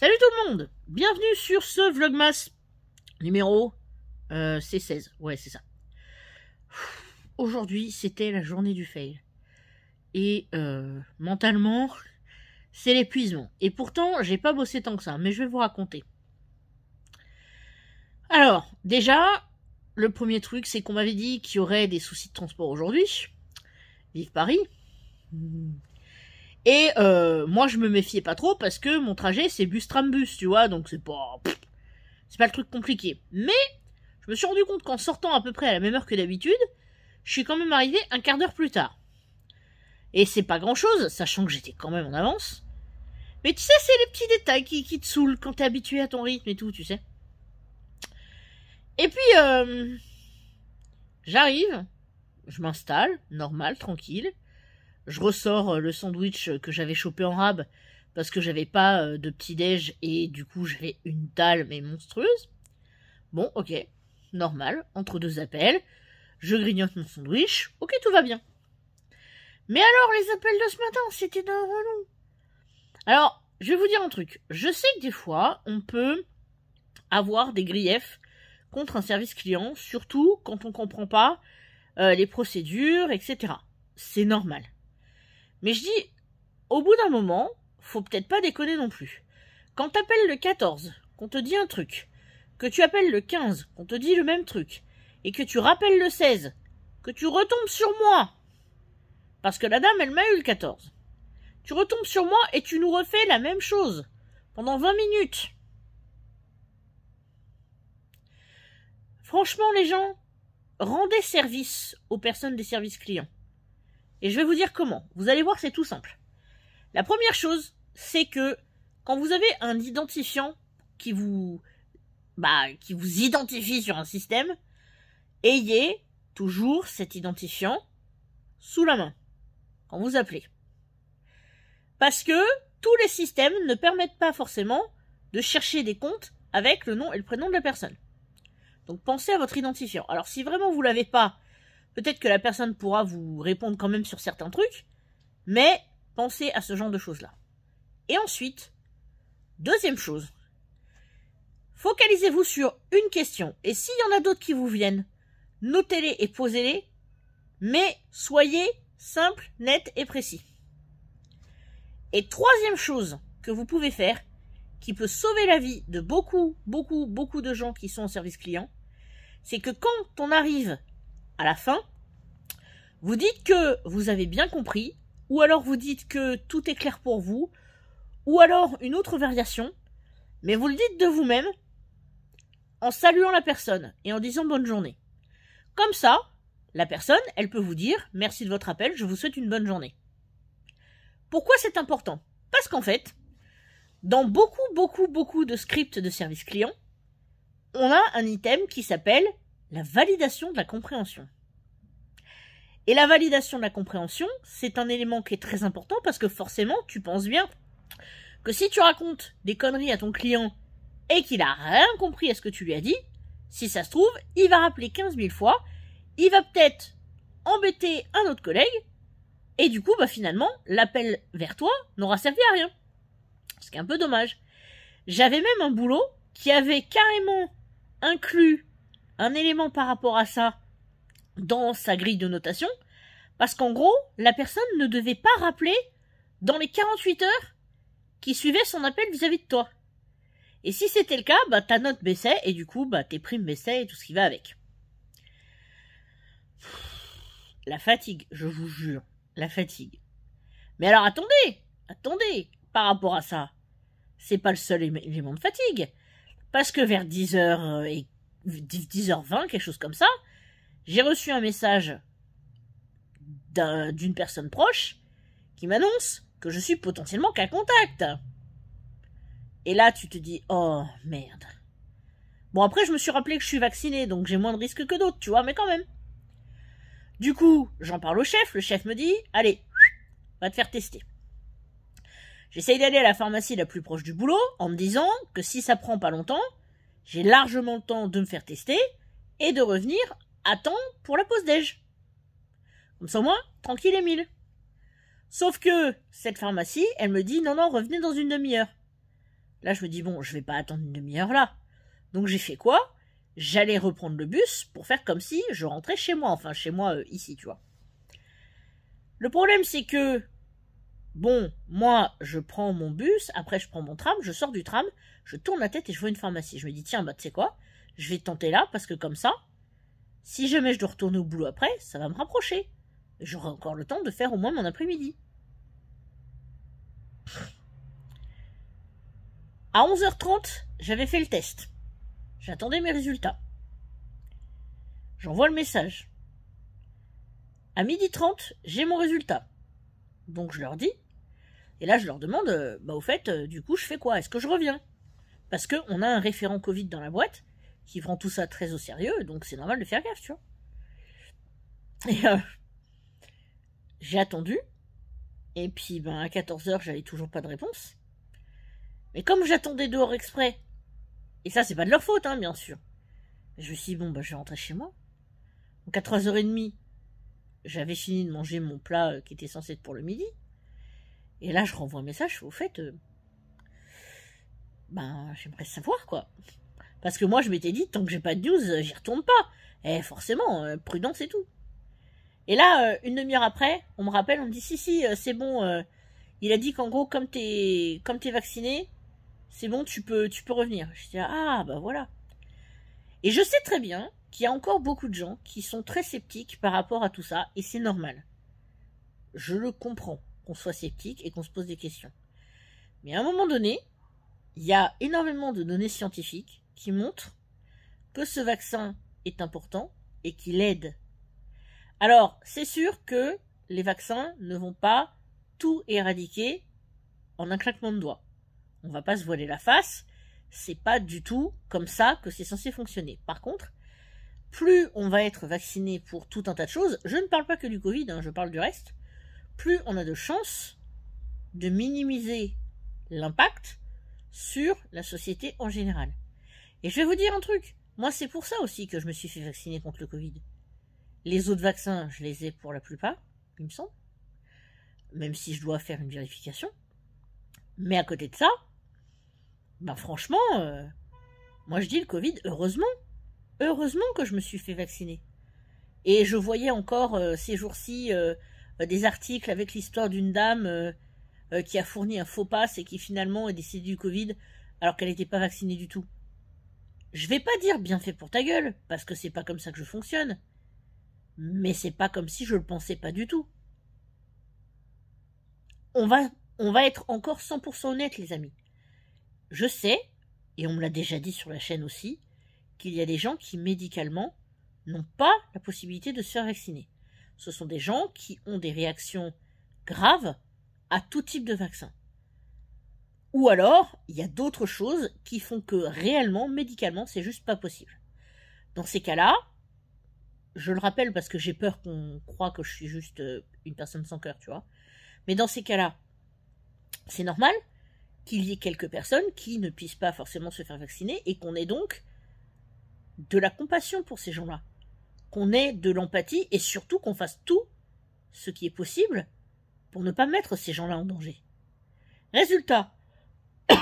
Salut tout le monde Bienvenue sur ce Vlogmas numéro euh, C16. Ouais, c'est ça. Aujourd'hui, c'était la journée du fail. Et euh, mentalement, c'est l'épuisement. Et pourtant, j'ai pas bossé tant que ça, mais je vais vous raconter. Alors, déjà, le premier truc, c'est qu'on m'avait dit qu'il y aurait des soucis de transport aujourd'hui. Vive Paris et euh, moi, je me méfiais pas trop parce que mon trajet, c'est bus-tram-bus, tu vois, donc c'est pas... C'est pas le truc compliqué. Mais je me suis rendu compte qu'en sortant à peu près à la même heure que d'habitude, je suis quand même arrivé un quart d'heure plus tard. Et c'est pas grand-chose, sachant que j'étais quand même en avance. Mais tu sais, c'est les petits détails qui, qui te saoulent quand t'es habitué à ton rythme et tout, tu sais. Et puis, euh, j'arrive, je m'installe, normal, tranquille je ressors euh, le sandwich euh, que j'avais chopé en rab parce que j'avais pas euh, de petit-déj et du coup j'avais une dalle mais monstrueuse. Bon, ok, normal, entre deux appels, je grignote mon sandwich, ok, tout va bien. Mais alors, les appels de ce matin, c'était d'un long. Alors, je vais vous dire un truc. Je sais que des fois, on peut avoir des griefs contre un service client, surtout quand on comprend pas les procédures, etc. C'est normal. Mais je dis, au bout d'un moment, faut peut-être pas déconner non plus. Quand t'appelles le 14, qu'on te dit un truc, que tu appelles le 15, qu'on te dit le même truc, et que tu rappelles le 16, que tu retombes sur moi Parce que la dame, elle m'a eu le 14. Tu retombes sur moi et tu nous refais la même chose pendant 20 minutes. Franchement, les gens, rendez service aux personnes des services clients. Et je vais vous dire comment. Vous allez voir, c'est tout simple. La première chose, c'est que quand vous avez un identifiant qui vous, bah, qui vous identifie sur un système, ayez toujours cet identifiant sous la main quand vous appelez. Parce que tous les systèmes ne permettent pas forcément de chercher des comptes avec le nom et le prénom de la personne. Donc pensez à votre identifiant. Alors si vraiment vous l'avez pas Peut-être que la personne pourra vous répondre quand même sur certains trucs, mais pensez à ce genre de choses-là. Et ensuite, deuxième chose, focalisez-vous sur une question. Et s'il y en a d'autres qui vous viennent, notez-les et posez-les, mais soyez simple, net et précis. Et troisième chose que vous pouvez faire, qui peut sauver la vie de beaucoup, beaucoup, beaucoup de gens qui sont en service client, c'est que quand on arrive à la fin, vous dites que vous avez bien compris, ou alors vous dites que tout est clair pour vous, ou alors une autre variation, mais vous le dites de vous-même en saluant la personne et en disant bonne journée. Comme ça, la personne, elle peut vous dire merci de votre appel, je vous souhaite une bonne journée. Pourquoi c'est important Parce qu'en fait, dans beaucoup, beaucoup, beaucoup de scripts de service client, on a un item qui s'appelle la validation de la compréhension. Et la validation de la compréhension, c'est un élément qui est très important parce que forcément, tu penses bien que si tu racontes des conneries à ton client et qu'il a rien compris à ce que tu lui as dit, si ça se trouve, il va rappeler 15 000 fois, il va peut-être embêter un autre collègue, et du coup, bah finalement, l'appel vers toi n'aura servi à rien. Ce qui est un peu dommage. J'avais même un boulot qui avait carrément inclus un élément par rapport à ça dans sa grille de notation, parce qu'en gros, la personne ne devait pas rappeler dans les 48 heures qui suivaient son appel vis-à-vis de toi. Et si c'était le cas, bah, ta note baissait, et du coup, bah, tes primes baissaient et tout ce qui va avec. La fatigue, je vous jure, la fatigue. Mais alors attendez, attendez, par rapport à ça, c'est pas le seul élément de fatigue. Parce que vers 10 h et 10h20, quelque chose comme ça, j'ai reçu un message d'une personne proche qui m'annonce que je suis potentiellement qu'un contact. Et là, tu te dis, oh merde. Bon, après, je me suis rappelé que je suis vacciné, donc j'ai moins de risques que d'autres, tu vois, mais quand même. Du coup, j'en parle au chef, le chef me dit, allez, va te faire tester. J'essaye d'aller à la pharmacie la plus proche du boulot en me disant que si ça prend pas longtemps, j'ai largement le temps de me faire tester et de revenir à temps pour la pause déj. Comme ça, moi, tranquille Émile. Sauf que cette pharmacie, elle me dit non, non, revenez dans une demi-heure. Là, je me dis bon, je vais pas attendre une demi-heure là. Donc j'ai fait quoi J'allais reprendre le bus pour faire comme si je rentrais chez moi, enfin chez moi euh, ici, tu vois. Le problème, c'est que bon, moi, je prends mon bus, après je prends mon tram, je sors du tram, je tourne la tête et je vois une pharmacie. Je me dis, tiens, bah, tu sais quoi Je vais tenter là parce que comme ça, si jamais je dois retourner au boulot après, ça va me rapprocher. J'aurai encore le temps de faire au moins mon après-midi. À 11h30, j'avais fait le test. J'attendais mes résultats. J'envoie le message. À midi h 30 j'ai mon résultat. Donc je leur dis. Et là, je leur demande, euh, bah au fait, euh, du coup, je fais quoi Est-ce que je reviens parce qu'on a un référent Covid dans la boîte qui prend tout ça très au sérieux, donc c'est normal de faire gaffe, tu vois. Et euh, j'ai attendu. Et puis, ben, à 14h, j'avais toujours pas de réponse. Mais comme j'attendais dehors exprès, et ça, c'est pas de leur faute, hein, bien sûr. Je me suis dit, bon, ben, je vais rentrer chez moi. Donc, à 3h30, j'avais fini de manger mon plat euh, qui était censé être pour le midi. Et là, je renvoie un message, au fait, euh, ben j'aimerais savoir quoi. Parce que moi je m'étais dit tant que j'ai pas de news, j'y retourne pas. Et forcément, prudent, euh, prudence et tout. Et là, euh, une demi-heure après, on me rappelle, on me dit si si euh, c'est bon. il a dit qu'en gros comme t'es comme t'es vacciné, c'est bon tu peux tu peux revenir. Je dis ah bah voilà. Et je sais très bien qu'il y a encore beaucoup de gens qui sont très sceptiques par rapport à tout ça et c'est normal. Je le comprends qu'on soit sceptique et qu'on se pose des questions. Mais à un moment donné, il y a énormément de données scientifiques qui montrent que ce vaccin est important et qu'il aide. Alors, c'est sûr que les vaccins ne vont pas tout éradiquer en un claquement de doigts. On ne va pas se voiler la face, c'est pas du tout comme ça que c'est censé fonctionner. Par contre, plus on va être vacciné pour tout un tas de choses, je ne parle pas que du Covid, hein, je parle du reste, plus on a de chances de minimiser l'impact sur la société en général. Et je vais vous dire un truc, moi c'est pour ça aussi que je me suis fait vacciner contre le Covid. Les autres vaccins, je les ai pour la plupart, il me semble, même si je dois faire une vérification. Mais à côté de ça, ben franchement, euh, moi je dis le Covid, heureusement, heureusement que je me suis fait vacciner. Et je voyais encore euh, ces jours-ci euh, des articles avec l'histoire d'une dame euh, qui a fourni un faux pass et qui finalement est décédée du Covid alors qu'elle n'était pas vaccinée du tout. Je vais pas dire bien fait pour ta gueule, parce que c'est pas comme ça que je fonctionne. Mais c'est pas comme si je le pensais pas du tout. On va, on va être encore 100% honnête, les amis. Je sais, et on me l'a déjà dit sur la chaîne aussi, qu'il y a des gens qui médicalement n'ont pas la possibilité de se faire vacciner. Ce sont des gens qui ont des réactions graves à tout type de vaccin. Ou alors, il y a d'autres choses qui font que réellement, médicalement, c'est juste pas possible. Dans ces cas-là, je le rappelle parce que j'ai peur qu'on croit que je suis juste euh, une personne sans cœur, tu vois. Mais dans ces cas-là, c'est normal qu'il y ait quelques personnes qui ne puissent pas forcément se faire vacciner et qu'on ait donc de la compassion pour ces gens-là, qu'on ait de l'empathie et surtout qu'on fasse tout ce qui est possible pour ne pas mettre ces gens-là en danger. Résultat,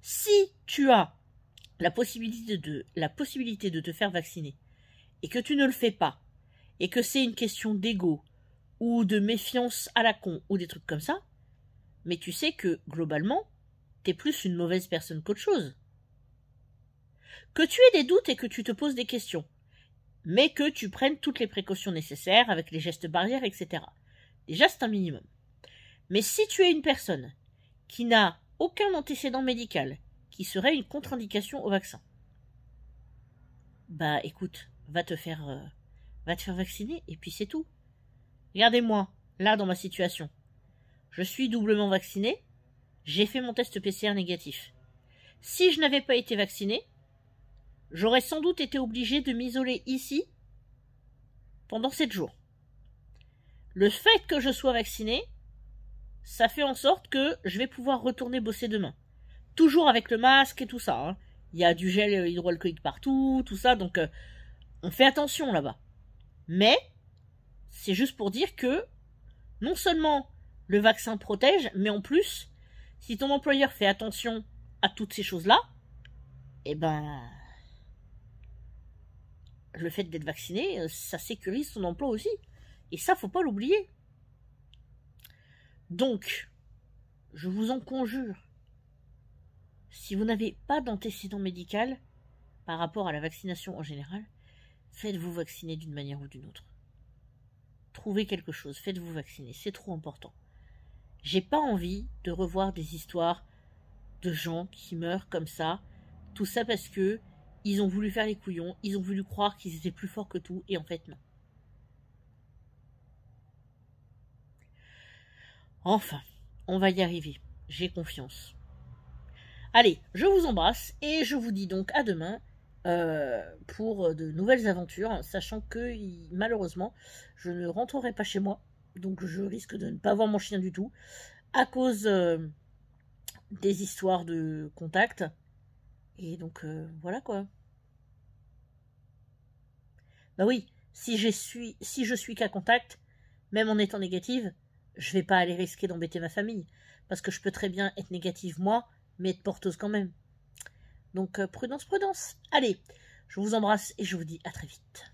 si tu as la possibilité, de, la possibilité de te faire vacciner et que tu ne le fais pas, et que c'est une question d'ego ou de méfiance à la con ou des trucs comme ça, mais tu sais que globalement, es plus une mauvaise personne qu'autre chose. Que tu aies des doutes et que tu te poses des questions, mais que tu prennes toutes les précautions nécessaires avec les gestes barrières, etc. Déjà, c'est un minimum. Mais si tu es une personne qui n'a aucun antécédent médical qui serait une contre-indication au vaccin, bah écoute, va te faire, euh, va te faire vacciner et puis c'est tout. Regardez-moi, là dans ma situation. Je suis doublement vacciné, j'ai fait mon test PCR négatif. Si je n'avais pas été vacciné, j'aurais sans doute été obligé de m'isoler ici pendant sept jours le fait que je sois vacciné, ça fait en sorte que je vais pouvoir retourner bosser demain. Toujours avec le masque et tout ça. Hein. Il y a du gel hydroalcoolique partout, tout ça, donc euh, on fait attention là-bas. Mais c'est juste pour dire que non seulement le vaccin protège, mais en plus, si ton employeur fait attention à toutes ces choses-là, eh ben le fait d'être vacciné, euh, ça sécurise son emploi aussi. Et ça, faut pas l'oublier. Donc, je vous en conjure, si vous n'avez pas d'antécédent médical par rapport à la vaccination en général, faites-vous vacciner d'une manière ou d'une autre. Trouvez quelque chose, faites-vous vacciner, c'est trop important. J'ai pas envie de revoir des histoires de gens qui meurent comme ça, tout ça parce que ils ont voulu faire les couillons, ils ont voulu croire qu'ils étaient plus forts que tout, et en fait non. Enfin, on va y arriver. J'ai confiance. Allez, je vous embrasse et je vous dis donc à demain euh, pour de nouvelles aventures, sachant que malheureusement, je ne rentrerai pas chez moi, donc je risque de ne pas voir mon chien du tout, à cause euh, des histoires de contact. Et donc euh, voilà quoi. Bah oui, si, suis, si je suis qu'à contact, même en étant négative, je vais pas aller risquer d'embêter ma famille, parce que je peux très bien être négative moi, mais être porteuse quand même. Donc euh, prudence, prudence. Allez, je vous embrasse et je vous dis à très vite.